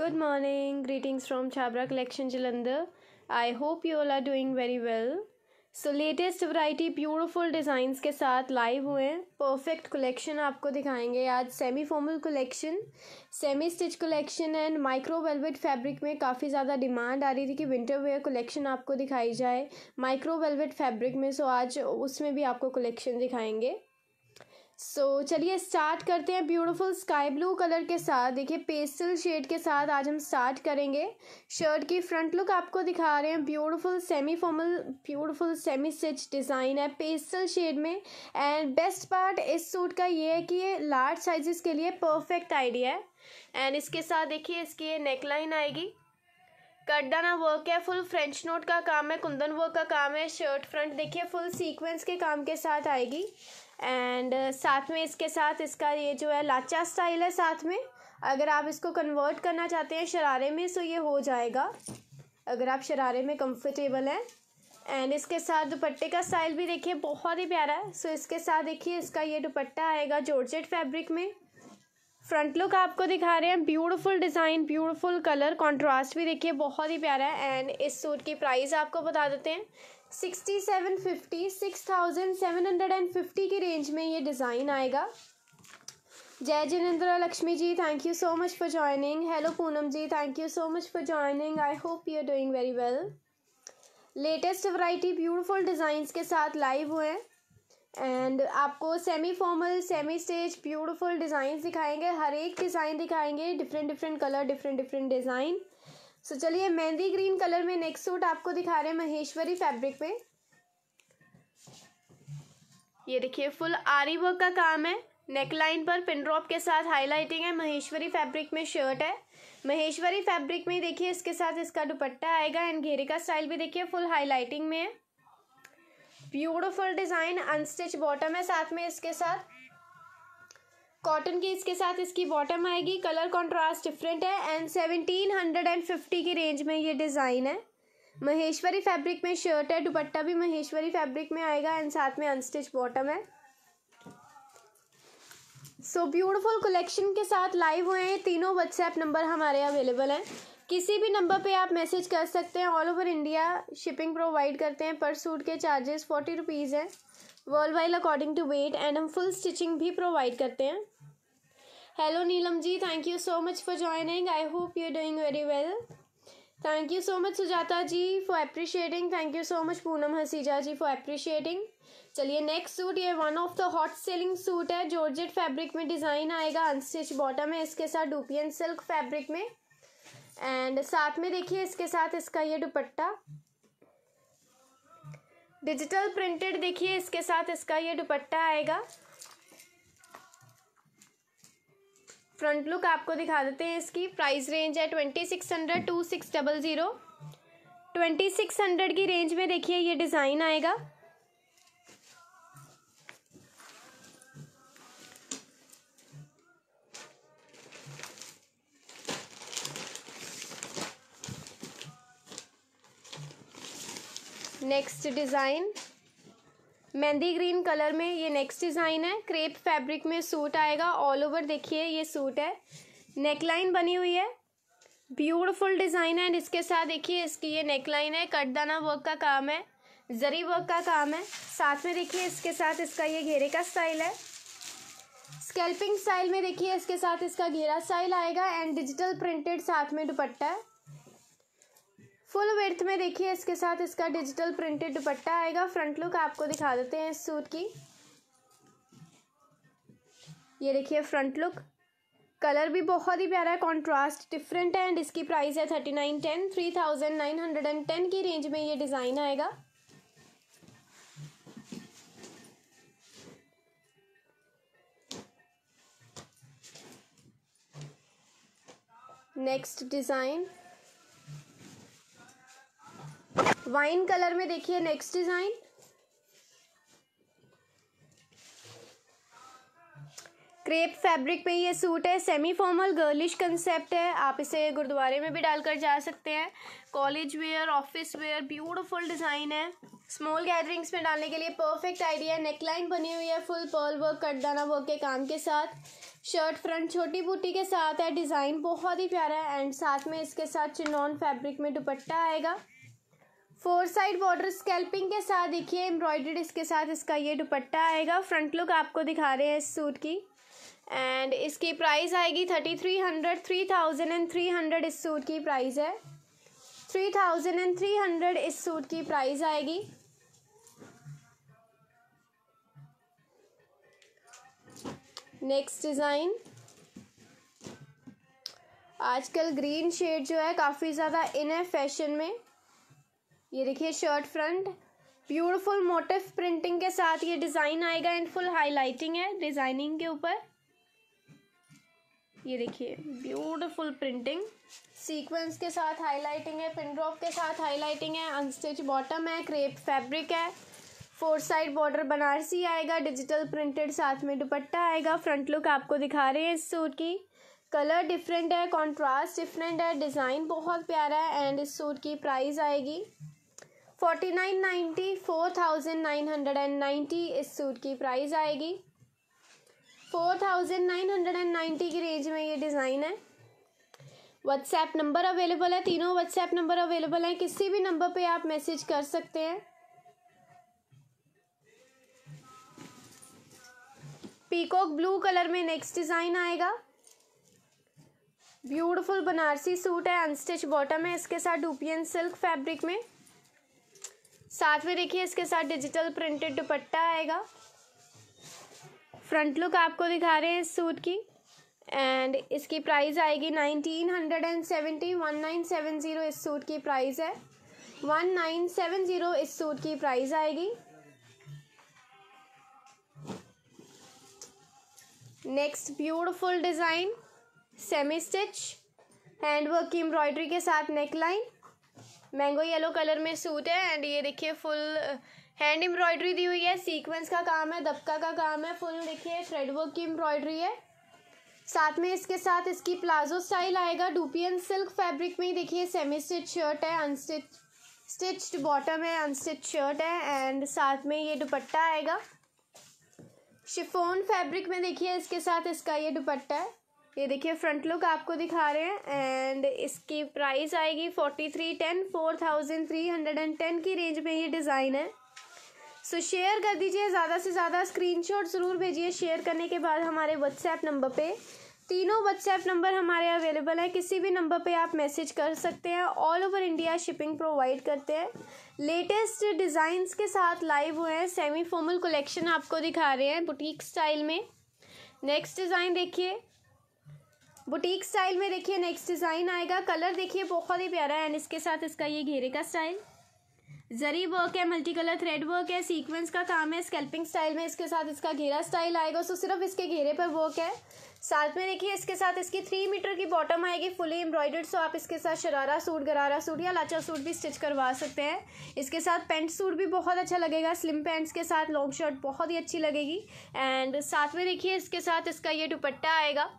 good morning greetings from Chhabra collection Jalandhar I hope you all are doing very well so latest variety beautiful designs के साथ live हुए हैं perfect collection आपको दिखाएंगे आज semi formal collection semi stitch collection and micro velvet fabric में काफ़ी ज़्यादा डिमांड आ रही थी कि विंटर वेयर कलेक्शन आपको दिखाई जाए माइक्रो वेलवेट फैब्रिक में सो आज उसमें भी आपको कलेक्शन दिखाएंगे सो so, चलिए स्टार्ट करते हैं ब्यूटीफुल स्काई ब्लू कलर के साथ देखिए पेस्टल शेड के साथ आज हम स्टार्ट करेंगे शर्ट की फ्रंट लुक आपको दिखा रहे हैं beautiful semi formal beautiful semi stitch design है पेस्टल शेड में एंड बेस्ट पार्ट इस सूट का ये है कि ये लार्ज साइजेस के लिए परफेक्ट आइडिया है एंड इसके साथ देखिए इसकी ये नेकलाइन आएगी कटदाना वर्क है फुल फ्रेंच नोट का काम है कुंदन वर्क का काम है शर्ट फ्रंट देखिए फुल सीक्वेंस के काम के साथ आएगी एंड uh, साथ में इसके साथ इसका ये जो है लाचा स्टाइल है साथ में अगर आप इसको कन्वर्ट करना चाहते हैं शरारे में सो तो ये हो जाएगा अगर आप शरारे में कंफर्टेबल हैं एंड इसके साथ दुपट्टे का स्टाइल भी देखिए बहुत ही प्यारा है सो इसके साथ देखिए इसका ये दुपट्टा आएगा जॉर्जेट फैब्रिक में फ्रंट लुक आपको दिखा रहे हैं beautiful design beautiful colour contrast भी देखिए बहुत ही प्यारा है एंड इस सूट की प्राइस आपको बता देते हैं sixty seven fifty six thousand seven hundred and fifty की रेंज में ये डिज़ाइन आएगा जय Jinendra Lakshmi ji thank you so much for joining hello Poonam ji thank you so much for joining I hope you are doing very well latest variety beautiful designs के साथ live हुए हैं and आपको semi formal semi stage beautiful design दिखाएंगे हर एक design दिखाएंगे different different colour different different design so so, चलिए मेहंदी ग्रीन कलर में नेक्स्ट सूट आपको दिखा रहे हैं महेश्वरी फैब्रिक पे ये देखिए फुल आरी वर्क का काम है नेक लाइन पर पिन ड्रॉप के साथ हाईलाइटिंग है महेश्वरी फैब्रिक में शर्ट है महेश्वरी फैब्रिक में देखिए इसके साथ इसका दुपट्टा आएगा एंड घेरे का स्टाइल भी देखिए फुल हाईलाइटिंग में है ब्यूटिफुल डिज़ाइन अनस्टिच बॉटम है साथ में इसके साथ कॉटन की इसके साथ इसकी बॉटम आएगी कलर कंट्रास्ट डिफरेंट है and seventeen hundred and fifty की रेंज में ये डिज़ाइन है महेश्वरी फैब्रिक में शर्ट है दुपट्टा भी महेश्वरी फैब्रिक में आएगा एंड साथ में अनस्टिच बॉटम है सो ब्यूटीफुल कलेक्शन के साथ लाइव हुए हैं तीनों व्हाट्सएप नंबर हमारे अवेलेबल हैं किसी भी नंबर पे आप मैसेज कर सकते हैं all over India shipping provide करते हैं पर सूट के चार्जेस फोर्टी रुपीज़ हैं world wide according to weight and हम फुल स्टिचिंग भी प्रोवाइड करते हैं hello Neelam ji thank you so much for joining I hope you doing very well thank you so much Sujata ji for appreciating thank you so much Poonam Hasija ji for appreciating चलिए next suit ये one of the hot selling suit है georgette fabric में design आएगा unstitch bottom है इसके साथ dupion silk fabric में and साथ में देखिए इसके साथ इसका ये दुपट्टा डिजिटल प्रिंटेड देखिए इसके साथ इसका ये दुपट्टा आएगा फ्रंट लुक आपको दिखा देते हैं इसकी प्राइस रेंज है twenty six hundred two six double zero twenty six hundred की रेंज में देखिए ये डिज़ाइन आएगा next design mehndi green colour में ये नेक्स्ट डिज़ाइन है क्रेप फैब्रिक में सूट आएगा ऑल ओवर देखिए ये सूट है नेकलाइन बनी हुई है ब्यूटीफुल डिज़ाइन है एंड इसके साथ देखिए इसकी ये नेकलाइन है कटदाना वर्क का काम है जरी वर्क का काम है साथ में देखिए इसके साथ इसका ये घेरे का स्टाइल है स्केल्पिंग स्टाइल में देखिए इसके साथ इसका घेरा स्टाइल आएगा एंड डिजिटल प्रिंटेड साथ में दुपट्टा है फुल वेथ में देखिए इसके साथ इसका डिजिटल प्रिंटेड दुपट्टा आएगा फ्रंट लुक आपको दिखा देते हैं इस सूट की ये देखिए फ्रंट लुक कलर भी बहुत ही प्यारा है कॉन्ट्रास्ट डिफरेंट है एंड इसकी प्राइस है thirty nine ten three thousand nine hundred and ten की रेंज में ये डिज़ाइन आएगा नेक्स्ट डिज़ाइन वाइन कलर में देखिए नेक्स्ट डिज़ाइन क्रेप फैब्रिक पे ये सूट है सेमी फॉर्मल गर्लिश कंसेप्ट है आप इसे गुरुद्वारे में भी डालकर जा सकते हैं college wear office wear beautiful design है स्मॉल गैदरिंग्स में डालने के लिए परफेक्ट आइडिया है नेकलाइन बनी हुई है फुल पर्ल वर्क कटदाना वर्क के काम के साथ शर्ट फ्रंट छोटी बूटी के साथ है डिज़ाइन बहुत ही प्यारा है एंड साथ में इसके साथ चिनॉन फैब्रिक में दुपट्टा आएगा फोर साइड बॉर्डर स्केल्पिंग के साथ देखिए एम्ब्रॉयडर्ड इसके साथ इसका ये दुपट्टा आएगा फ्रंट लुक आपको दिखा रहे हैं इस सूट की एंड इसकी प्राइस आएगी thirty three hundred three thousand and three hundred इस सूट की प्राइस है three thousand and three hundred इस सूट की प्राइस आएगी नेक्स्ट डिज़ाइन आजकल ग्रीन शेड जो है काफ़ी ज़्यादा इन है फैशन में ये देखिए shirt front beautiful motif printing के साथ ये डिज़ाइन आएगा एंड फुल हाईलाइटिंग है डिज़ाइनिंग के ऊपर ये देखिए ब्यूटीफुल प्रिंटिंग सीक्वेंस के साथ हाईलाइटिंग है पिन ड्रॉप के साथ हाईलाइटिंग है अनस्टिच बॉटम है क्रेप फैब्रिक है फोर साइड बॉर्डर बनारसी आएगा डिजिटल प्रिंटेड साथ में दुपट्टा आएगा फ्रंट लुक आपको दिखा रहे हैं इस सूट की कलर डिफरेंट है कंट्रास्ट डिफरेंट है डिज़ाइन बहुत प्यारा है एंड इस सूट की प्राइस आएगी forty nine ninety four thousand nine hundred and ninety इस सूट की प्राइस आएगी four thousand nine hundred and ninety की रेंज में ये डिज़ाइन है व्हाट्सएप नंबर अवेलेबल है तीनों व्हाट्सएप नंबर अवेलेबल हैं किसी भी नंबर पे आप मैसेज कर सकते हैं पीकॉक ब्लू कलर में नेक्स्ट डिज़ाइन आएगा ब्यूटीफुल बनारसी सूट है अनस्टिच बॉटम है इसके साथ डुपियन सिल्क फैब्रिक में साथ में देखिए इसके साथ डिजिटल प्रिंटेड दुपट्टा आएगा फ्रंट लुक आपको दिखा रहे हैं इस सूट की एंड इसकी प्राइस आएगी nineteen hundred and seventy one nine seven zero इस सूट की प्राइस है वन नाइन सेवन ज़ीरो इस सूट की प्राइस आएगी next beautiful design semi stitch handwork की एम्ब्रॉयडरी के साथ नेकलाइन मैंगो येलो कलर में सूट है एंड ये देखिए फुल हैंड एम्ब्रॉयडरी दी हुई है सीक्वेंस का काम है दबका का काम है फुल देखिए थ्रेड वर्क की एम्ब्रॉयडरी है साथ में इसके साथ इसकी प्लाजो स्टाइल आएगा डुपियन सिल्क फैब्रिक में ही देखिए सेमी स्टिच शर्ट है अनस्टिच स्टिच्ड बॉटम है अनस्टिच शर्ट है एंड साथ में ये दुपट्टा आएगा शिफोन फैब्रिक में देखिए इसके साथ इसका ये दुपट्टा है ये देखिए फ्रंट लुक आपको दिखा रहे हैं एंड इसकी प्राइस आएगी forty three ten four thousand three hundred and ten की रेंज में ये डिज़ाइन है सो so, शेयर कर दीजिए ज़्यादा से ज़्यादा स्क्रीनशॉट ज़रूर भेजिए शेयर करने के बाद हमारे व्हाट्सएप नंबर पे तीनों व्हाट्सएप नंबर हमारे अवेलेबल हैं किसी भी नंबर पे आप मैसेज कर सकते हैं all over India shipping provide करते हैं लेटेस्ट डिज़ाइंस के साथ लाइव हुए हैं सेमी फॉर्मल कलेक्शन आपको दिखा रहे हैं बुटीक स्टाइल में नेक्स्ट डिज़ाइन देखिए बुटीक स्टाइल में देखिए नेक्स्ट डिज़ाइन आएगा कलर देखिए बहुत ही प्यारा है एंड इसके साथ इसका ये घेरे का स्टाइल जरी वर्क है मल्टी कलर थ्रेड वर्क है सीक्वेंस का काम है स्कैल्पिंग स्टाइल में इसके साथ इसका घेरा स्टाइल आएगा सो सिर्फ इसके घेरे पर वर्क है साथ में देखिए इसके साथ इसकी थ्री मीटर की बॉटम आएगी फुली एम्ब्रॉयडर्ड सो आप इसके साथ शरारा सूट गरारा सूट या लाचा सूट भी स्टिच करवा सकते हैं इसके साथ पेंट सूट भी बहुत अच्छा लगेगा स्लिम पैंट्स के साथ लॉन्ग शर्ट बहुत ही अच्छी लगेगी एंड साथ में देखिए इसके साथ इसका ये दुपट्टा आएगा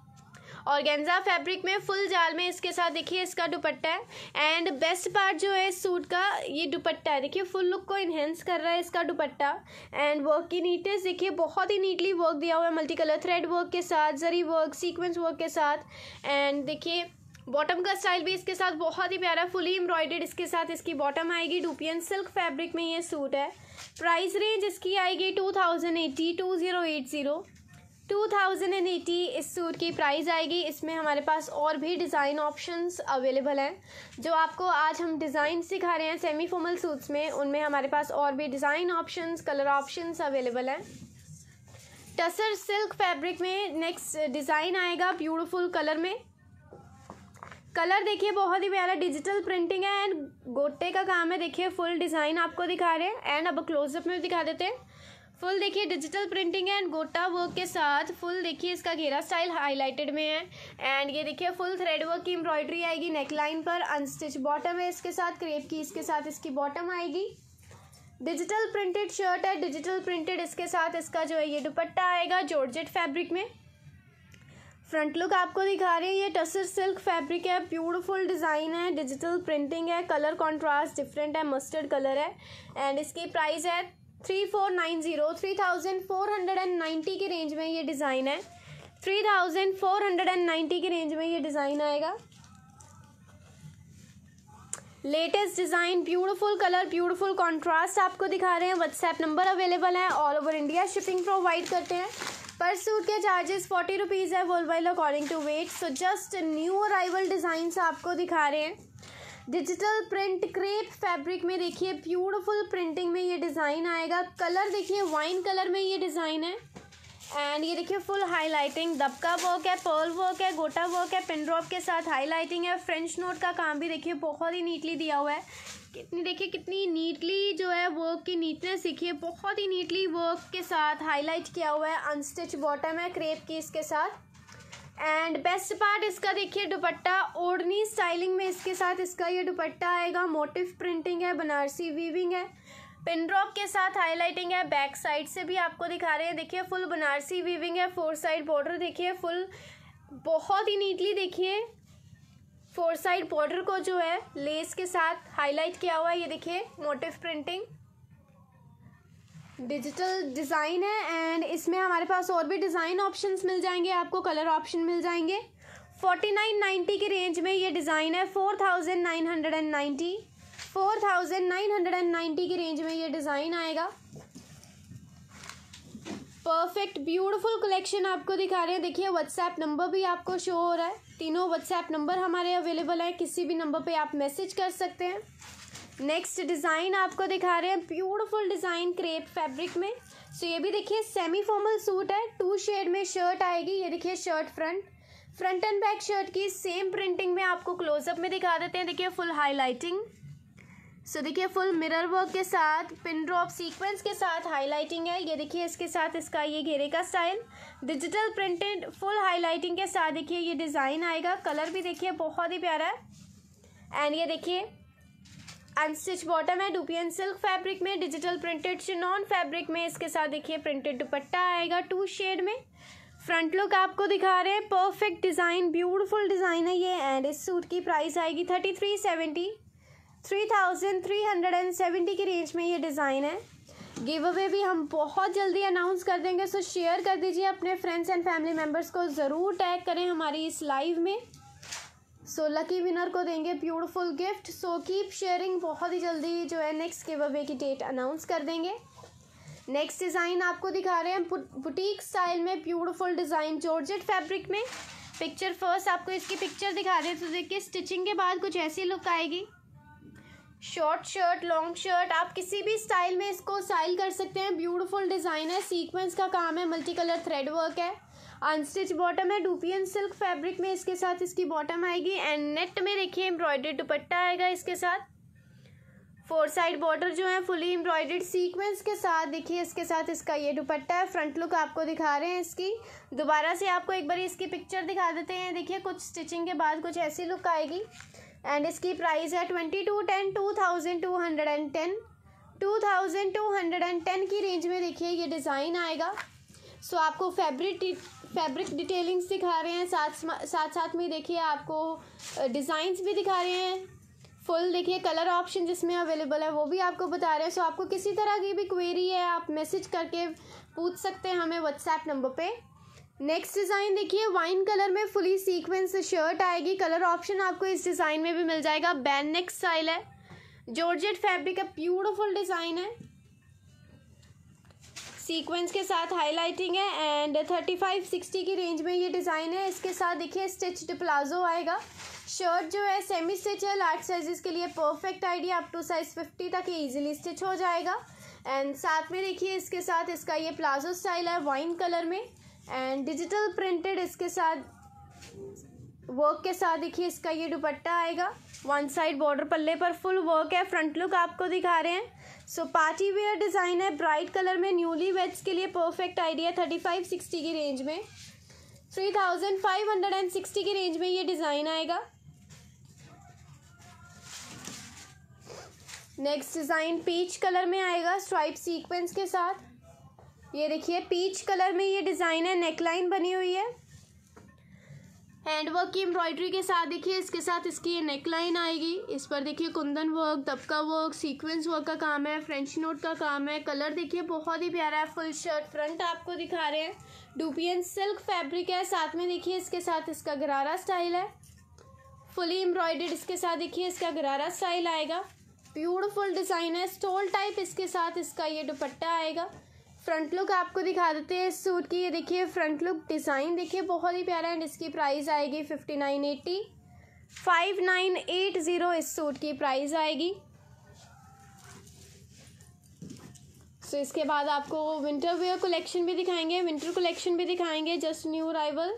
गेंजा फैब्रिक में फुल जाल में इसके साथ देखिए इसका दुपट्टा है एंड बेस्ट पार्ट जो है सूट का ये दुपट्टा है देखिए फुल लुक को इन्हेंस कर रहा है इसका दुपट्टा एंड वर्क की नीटनेस देखिए बहुत ही नीटली वर्क दिया हुआ है मल्टी कलर थ्रेड वर्क के साथ जरी वर्क सीक्वेंस वर्क के साथ एंड देखिए बॉटम का स्टाइल भी इसके साथ बहुत ही प्यारा फुली एम्ब्रॉयडेड इसके साथ इसकी बॉटम आएगी डुपियन सिल्क फैब्रिक में ये सूट है प्राइस रेंज इसकी आएगी two thousand eighty two zero eight zero two thousand and eighty इस सूट की प्राइस आएगी इसमें हमारे पास और भी डिज़ाइन ऑप्शंस अवेलेबल हैं जो आपको आज हम डिज़ाइन सिखा रहे हैं सेमी फॉर्मल सूट्स में उनमें हमारे पास और भी design options colour options available हैं टसर सिल्क फैब्रिक में नेक्स्ट डिज़ाइन आएगा ब्यूटिफुल कलर में कलर देखिए बहुत ही प्यारा डिजिटल प्रिंटिंग है एंड गोटे का काम है देखिए फुल डिज़ाइन आपको दिखा रहे हैं एंड अब क्लोजअप में भी दिखा देते हैं फुल देखिए डिजिटल प्रिंटिंग है एंड गोटा वर्क के साथ फुल देखिए इसका घेरा स्टाइल हाईलाइटेड में है एंड ये देखिए फुल थ्रेड वर्क की एम्ब्रॉयडरी आएगी नेक लाइन पर अनस्टिच बॉटम है इसके साथ क्रेप की इसके साथ इसकी बॉटम आएगी डिजिटल प्रिंटेड शर्ट है डिजिटल प्रिंटेड इसके साथ इसका जो है ये दुपट्टा आएगा जॉर्जेट फैब्रिक में फ्रंट लुक आपको दिखा रही है ये टसर सिल्क फैब्रिक है ब्यूटीफुल डिज़ाइन है डिजिटल प्रिंटिंग है कलर कंट्रास्ट डिफरेंट है मस्टर्ड कलर है एंड इसकी प्राइस है three four nine zero three thousand four hundred and ninety के रेंज में ये डिज़ाइन है three thousand four hundred and ninety के रेंज में ये डिज़ाइन आएगा latest design beautiful colour beautiful contrast आपको दिखा रहे हैं व्हाट्सएप नंबर अवेलेबल है all over India shipping provide करते हैं पर सूट के चार्जेस फोर्टी रुपीज़ है world wide according to weight so just new arrival designs आपको दिखा रहे हैं डिजिटल प्रिंट क्रेप फैब्रिक में देखिए ब्यूटीफुल प्रिंटिंग में ये डिज़ाइन आएगा कलर देखिए वाइन कलर में ये डिज़ाइन है एंड ये देखिए फुल हाईलाइटिंग दबका वर्क है पर्ल वर्क है गोटा वर्क है पिन ड्रॉप के साथ हाईलाइटिंग है फ्रेंच नोट का काम भी देखिए बहुत ही नीटली दिया हुआ है कितनी देखिए कितनी नीटली जो है वर्क की नीटनेस देखिए बहुत ही नीटली वर्क के साथ हाईलाइट किया हुआ है अनस्टिच बॉटम है क्रेप की इसके साथ एंड बेस्ट पार्ट इसका देखिए दुपट्टा ओढ़नी स्टाइलिंग में इसके साथ इसका ये दुपट्टा आएगा मोटिव प्रिंटिंग है बनारसी वीविंग है पिन ड्रॉप के साथ हाईलाइटिंग है बैक साइड से भी आपको दिखा रहे हैं देखिए फुल बनारसी वीविंग है फोर साइड बॉर्डर देखिए फुल बहुत ही नीटली देखिए फोर साइड बॉर्डर को जो है लेस के साथ हाईलाइट किया हुआ है ये देखिए मोटिव प्रिंटिंग डिजिटल डिज़ाइन है एंड इसमें हमारे पास और भी डिज़ाइन ऑप्शंस मिल जाएंगे आपको कलर ऑप्शन मिल जाएंगे फोर्टी नाइन नाइन्टी के रेंज में ये डिज़ाइन है four thousand nine hundred and ninety four thousand nine hundred and ninety के रेंज में ये डिज़ाइन आएगा परफेक्ट ब्यूटीफुल कलेक्शन आपको दिखा रहे हैं देखिए व्हाट्सएप नंबर भी आपको शो हो रहा है तीनों व्हाट्सएप नंबर हमारे अवेलेबल हैं किसी भी नंबर पे आप मैसेज कर सकते हैं नेक्स्ट डिज़ाइन आपको दिखा रहे हैं ब्यूटीफुल डिज़ाइन क्रेप फैब्रिक में सो ये भी देखिए सेमी फॉर्मल सूट है टू शेड में शर्ट आएगी ये देखिए shirt front front and back shirt की सेम प्रिंटिंग में आपको क्लोजअप में दिखा देते हैं देखिए फुल हाईलाइटिंग सो so, देखिए फुल मिरर वर्क के साथ पिन ड्रॉप सीक्वेंस के साथ हाईलाइटिंग है ये देखिए इसके साथ इसका ये घेरे का style digital printed full highlighting के साथ देखिए ये डिज़ाइन आएगा कलर भी देखिए बहुत ही प्यारा है एंड ये देखिए अनस्टिच बॉटम है डुपियन सिल्क फैब्रिक में डिजिटल प्रिंटेड शिनॉन फैब्रिक में इसके साथ देखिए प्रिंटेड दुपट्टा आएगा टू शेड में फ्रंट लुक आपको दिखा रहे हैं परफेक्ट डिज़ाइन ब्यूटीफुल डिज़ाइन है ये एंड इस सूट की प्राइस आएगी thirty three seventy three thousand three hundred and seventy की रेंज में ये डिज़ाइन है गिव अवे भी हम बहुत जल्दी अनाउंस कर देंगे सो शेयर कर दीजिए अपने फ्रेंड्स एंड फैमिली मेम्बर्स को ज़रूर टैग करें हमारी इस लाइव में सो लकी विनर को देंगे beautiful gift so keep sharing बहुत ही जल्दी जो है नेक्स्ट गिव अवे की डेट अनाउंस कर देंगे नेक्स्ट डिज़ाइन आपको दिखा रहे हैं बुटीक स्टाइल में ब्यूटीफुल डिज़ाइन जॉर्जेट फैब्रिक में पिक्चर फर्स्ट आपको इसकी पिक्चर दिखा रहे हैं तो देखिए स्टिचिंग के बाद कुछ ऐसी लुक आएगी शॉर्ट शर्ट लॉन्ग शर्ट आप किसी भी स्टाइल में इसको स्टाइल कर सकते हैं ब्यूटीफुल डिज़ाइन है सीक्वेंस का काम है मल्टी कलर थ्रेड वर्क है अनस्टिच बॉटम है डुपियन सिल्क फैब्रिक में इसके साथ इसकी बॉटम आएगी एंड नेट में देखिए एम्ब्रॉयडरी दुपट्टा आएगा इसके साथ फोर साइड बॉर्डर जो है फुली एम्ब्रॉयडर्ड सीक्वेंस के साथ देखिए इसके साथ इसका ये दुपट्टा है फ्रंट लुक आपको दिखा रहे हैं इसकी दोबारा से आपको एक बार इसकी पिक्चर दिखा देते हैं देखिए कुछ स्टिचिंग के बाद कुछ ऐसी लुक आएगी एंड इसकी प्राइस है twenty two ten two thousand two hundred and ten two thousand two hundred and ten की रेंज में देखिए ये डिज़ाइन आएगा सो so, आपको फेब्रिक फैब्रिक डिटेलिंग्स दिखा रहे हैं साथ साथ साथ में देखिए आपको डिज़ाइंस भी दिखा रहे हैं फुल देखिए कलर ऑप्शन जिसमें अवेलेबल है वो भी आपको बता रहे हैं सो आपको किसी तरह की भी क्वेरी है आप मैसेज करके पूछ सकते हैं हमें व्हाट्सएप नंबर पे नेक्स्ट डिज़ाइन देखिए वाइन कलर में फुली सीक्वेंस शर्ट आएगी कलर ऑप्शन आपको इस डिज़ाइन में भी मिल जाएगा बैन नेक स्टाइल है जॉर्जेट फैब्रिक का ब्यूटीफुल डिज़ाइन है सीक्वेंस के साथ हाईलाइटिंग है एंड थर्टी फाइव सिक्सटी की रेंज में ये डिज़ाइन है इसके साथ देखिए स्टिच्ड प्लाजो आएगा शर्ट जो है सेमी स्टिच है लार्ज साइजेस के लिए perfect idea up to size fifty तक ये ईजिली स्टिच हो जाएगा एंड साथ में देखिए इसके साथ इसका ये प्लाजो स्टाइल है वाइन कलर में एंड डिजिटल प्रिंटेड इसके साथ वर्क के साथ देखिए इसका ये दुपट्टा आएगा वन साइड बॉर्डर पल्ले पर फुल वर्क है फ्रंट लुक आपको दिखा रहे हैं सो पार्टी वेयर डिज़ाइन है ब्राइट कलर में न्यूली वेड्स के लिए perfect idea thirty five sixty की रेंज में three thousand five hundred and sixty की रेंज में ये डिज़ाइन आएगा नेक्स्ट डिज़ाइन पीच कलर में आएगा स्ट्राइप सीक्वेंस के साथ ये देखिए पीच कलर में ये डिज़ाइन है नेकलाइन बनी हुई है हैंडवर्क की एम्ब्रॉयडरी के साथ देखिए इसके साथ इसकी ये नेक लाइन आएगी इस पर देखिए kundan work dabka work sequence work का काम है फ्रेंच नोट का काम है कलर देखिए बहुत ही प्यारा है फुल शर्ट फ्रंट आपको दिखा रहे हैं डुपियन सिल्क फैब्रिक है साथ में देखिए इसके साथ इसका गरारा स्टाइल है फुली एम्ब्रॉयडर्ड इसके साथ देखिए इसका गरारा स्टाइल आएगा ब्यूटिफुल डिज़ाइन है स्टोल टाइप इसके साथ इसका ये दुपट्टा आएगा फ्रंट लुक आपको दिखा देते हैं इस सूट की ये देखिए फ्रंट लुक डिज़ाइन देखिए बहुत ही प्यारा एंड इसकी प्राइस आएगी fifty nine eighty five nine eight zero इस सूट की प्राइस आएगी सो so, इसके बाद आपको विंटर वेयर कलेक्शन भी दिखाएंगे विंटर कलेक्शन भी दिखाएंगे जस्ट न्यू अराइवल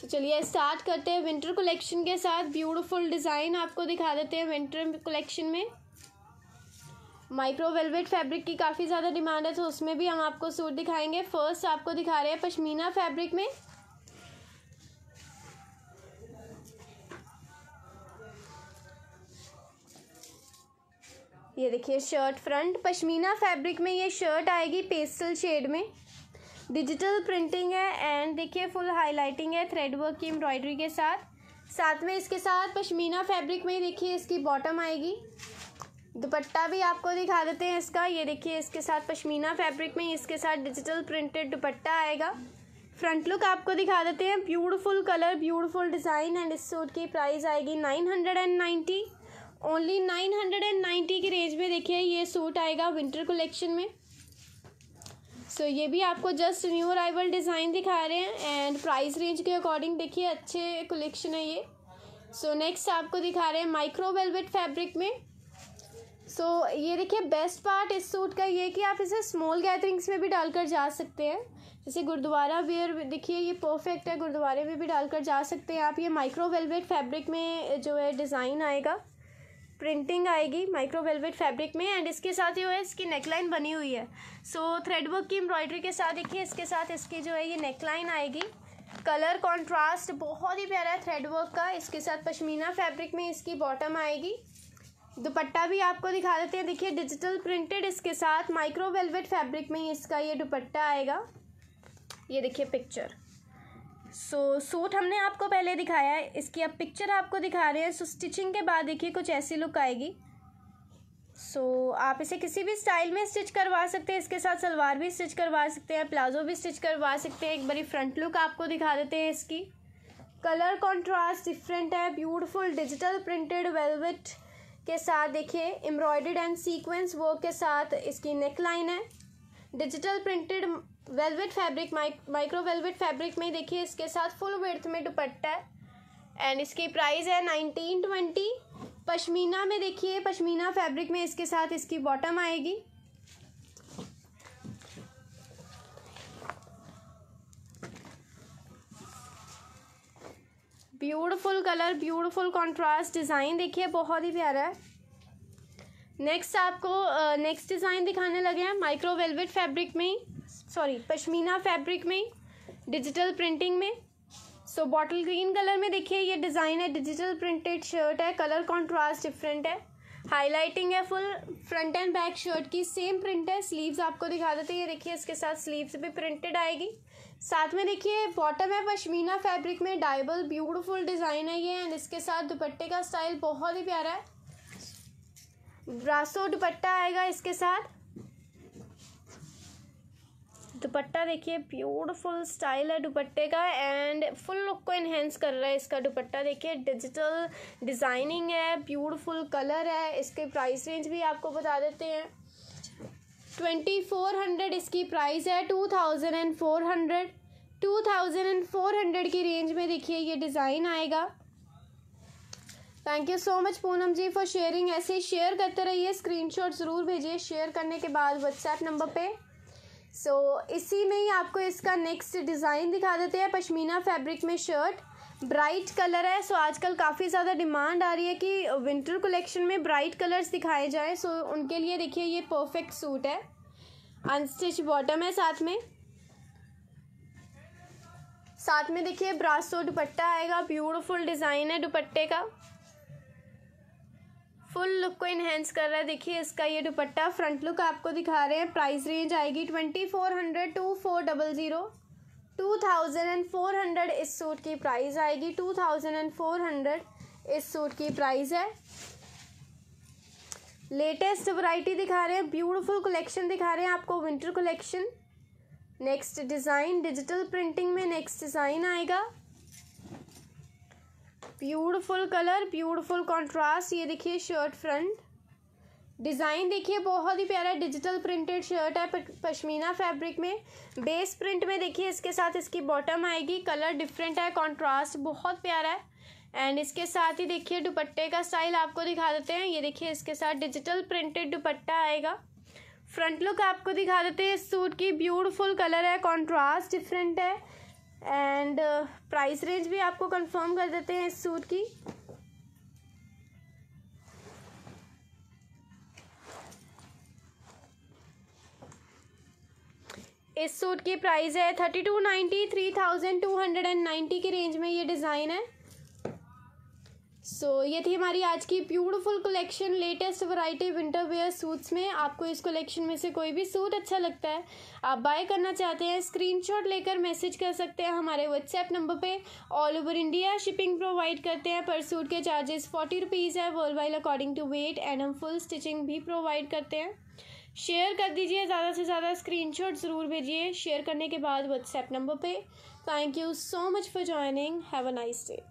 सो चलिए स्टार्ट करते हैं विंटर कलेक्शन के साथ ब्यूटीफुल डिज़ाइन आपको दिखा देते हैं विंटर कलेक्शन में माइक्रो वेलवेट फैब्रिक की काफ़ी ज़्यादा डिमांड है तो उसमें भी हम आपको सूट दिखाएंगे फर्स्ट आपको दिखा रहे हैं पश्मीना फैब्रिक में ये देखिए शर्ट फ्रंट पश्मीना फैब्रिक में ये शर्ट आएगी पेस्टल शेड में डिजिटल प्रिंटिंग है एंड देखिए फुल हाईलाइटिंग है थ्रेडवर्क की एम्ब्रॉयडरी के साथ साथ में इसके साथ पश्मीना फैब्रिक में देखिए इसकी बॉटम आएगी दुपट्टा भी आपको दिखा देते हैं इसका ये देखिए इसके साथ पश्मीना फैब्रिक में इसके साथ डिजिटल प्रिंटेड दुपट्टा आएगा फ्रंट लुक आपको दिखा देते हैं beautiful colour beautiful design and इस सूट की प्राइस आएगी nine hundred and ninety only nine hundred and ninety की रेंज में देखिए ये सूट आएगा विंटर कलेक्शन में सो so, ये भी आपको जस्ट न्यू अराइवल डिज़ाइन दिखा रहे हैं एंड प्राइस रेंज के अकॉर्डिंग देखिए अच्छे कलेक्शन है ये सो so, नेक्स्ट आपको दिखा रहे हैं माइक्रो वेलवेट फैब्रिक में सो so, ये देखिए बेस्ट पार्ट इस सूट का ये कि आप इसे स्मॉल गैदरिंग्स में भी डालकर जा सकते हैं जैसे गुरुद्वारा वेयर देखिए ये परफेक्ट है गुरुद्वारे में भी डालकर जा सकते हैं आप ये माइक्रो वेलवेट फैब्रिक में जो है डिज़ाइन आएगा प्रिंटिंग आएगी माइक्रो वेलवेट फैब्रिक में एंड इसके साथ जो है इसकी नेकलाइन बनी हुई है सो so, थ्रेडवर्क की एम्ब्रॉयडरी के साथ देखिए इसके साथ इसकी जो है ये नेकलाइन आएगी कलर कंट्रास्ट बहुत ही प्यारा है थ्रेडवर्क का इसके साथ पश्मीना फैब्रिक में इसकी बॉटम आएगी दुपट्टा भी आपको दिखा देते हैं देखिए डिजिटल प्रिंटेड इसके साथ माइक्रो वेलवेट फैब्रिक में ही इसका ये दुपट्टा आएगा ये देखिए पिक्चर सो so, सूट हमने आपको पहले दिखाया है इसकी अब पिक्चर आपको दिखा रहे हैं सो so, स्टिचिंग के बाद देखिए कुछ ऐसी लुक आएगी सो so, आप इसे किसी भी स्टाइल में स्टिच करवा सकते हैं इसके साथ सलवार भी स्टिच करवा सकते हैं प्लाजो भी स्टिच करवा सकते हैं एक बड़ी फ्रंट लुक आपको दिखा देते हैं इसकी कलर कॉन्ट्रास्ट डिफरेंट है ब्यूटिफुल डिजिटल प्रिंटेड वेलवेट के साथ देखिए एम्ब्रॉयडेड एंड सीक्वेंस वर्क के साथ इसकी नेक लाइन है digital printed velvet fabric mic micro velvet fabric में देखिए इसके साथ फुल वर्थ में दुपट्टा है एंड इसकी प्राइस है नाइनटीन ट्वेंटी पशमीना में देखिए पशमीना फैब्रिक में इसके साथ इसकी बॉटम आएगी beautiful colour beautiful contrast design देखिए बहुत ही प्यारा है नेक्स्ट आपको नेक्स्ट डिज़ाइन दिखाने लगे हैं माइक्रो वेलवेट फैब्रिक में सॉरी पश्मीना फैब्रिक में डिजिटल प्रिंटिंग में सो बॉटल ग्रीन कलर में देखिए ये डिज़ाइन है डिजिटल प्रिंटेड शर्ट है कलर कॉन्ट्रास्ट डिफरेंट है हाईलाइटिंग है full front and back shirt की सेम प्रिंट है स्लीव्स आपको दिखा देते हैं ये देखिए इसके साथ स्लीव्स भी प्रिंटेड आएगी साथ में देखिए बॉटम है पश्मीना फैब्रिक में डाइबल ब्यूटीफुल डिज़ाइन है ये एंड इसके साथ दुपट्टे का स्टाइल बहुत ही प्यारा है ब्रासो दुपट्टा आएगा इसके साथ दुपट्टा देखिए ब्यूटीफुल स्टाइल है दुपट्टे का एंड फुल लुक को इन्हेंस कर रहा है इसका दुपट्टा देखिए डिजिटल डिज़ाइनिंग है ब्यूटीफुल कलर है इसके प्राइस रेंज भी आपको बता देते हैं ट्वेंटी फोर हंड्रेड इसकी प्राइस है two thousand and four hundred two thousand and four hundred की रेंज में देखिए ये डिज़ाइन आएगा thank you so much Poonam ji for sharing ऐसे ही शेयर करते रहिए स्क्रीनशॉट ज़रूर भेजिए शेयर करने के बाद व्हाट्सएप नंबर पे सो so, इसी में ही आपको इसका नेक्स्ट डिज़ाइन दिखा देते हैं पश्मीना फैब्रिक में शर्ट ब्राइट कलर है सो आजकल काफ़ी ज़्यादा डिमांड आ रही है कि विंटर कलेक्शन में ब्राइट कलर्स दिखाए जाएँ सो उनके लिए देखिए ये परफेक्ट सूट है अनस्टिच बॉटम है साथ में साथ में देखिए ब्रासो दुपट्टा आएगा ब्यूटीफुल डिज़ाइन है दुपट्टे का फुल लुक को इन्हेंस कर रहा है देखिए इसका ये दुपट्टा फ्रंट लुक आपको दिखा रहे हैं प्राइस रेंज आएगी twenty four hundred two four double zero two thousand and four hundred इस सूट की प्राइस आएगी two thousand and four hundred इस सूट की प्राइस है लेटेस्ट वैरायटी दिखा रहे हैं ब्यूटीफुल कलेक्शन दिखा रहे हैं आपको winter collection next design digital printing में नेक्स्ट डिज़ाइन आएगा ब्यूटीफुल कलर ब्यूटीफुल कंट्रास्ट ये देखिए शर्ट फ्रंट डिज़ाइन देखिए बहुत ही प्यारा डिजिटल प्रिंटेड शर्ट है पश्मीना फैब्रिक में बेस प्रिंट में देखिए इसके साथ इसकी बॉटम आएगी कलर डिफरेंट है कंट्रास्ट बहुत प्यारा है एंड इसके साथ ही देखिए दुपट्टे का स्टाइल आपको दिखा देते हैं ये देखिए इसके साथ डिजिटल प्रिंटेड दुपट्टा आएगा फ्रंट लुक आपको दिखा देते हैं इस सूट की ब्यूटीफुल कलर है कॉन्ट्रास्ट डिफरेंट है एंड प्राइस रेंज भी आपको कन्फर्म कर देते हैं इस सूट की इस सूट की प्राइस है thirty two ninety three thousand two hundred and ninety के रेंज में ये डिज़ाइन है सो so, ये थी हमारी आज की beautiful collection latest variety winter wear suits में आपको इस कलेक्शन में से कोई भी सूट अच्छा लगता है आप बाय करना चाहते हैं स्क्रीनशॉट लेकर मैसेज कर सकते हैं हमारे व्हाट्सएप नंबर पे all over India shipping provide करते हैं पर सूट के चार्जेस फोर्टी रुपीज़ है world wide according to weight and हम फुल स्टिचिंग भी प्रोवाइड करते हैं शेयर कर दीजिए ज़्यादा से ज़्यादा स्क्रीनशॉट ज़रूर भेजिए शेयर करने के बाद व्हाट्सएप नंबर पे thank you so much for joining have a nice day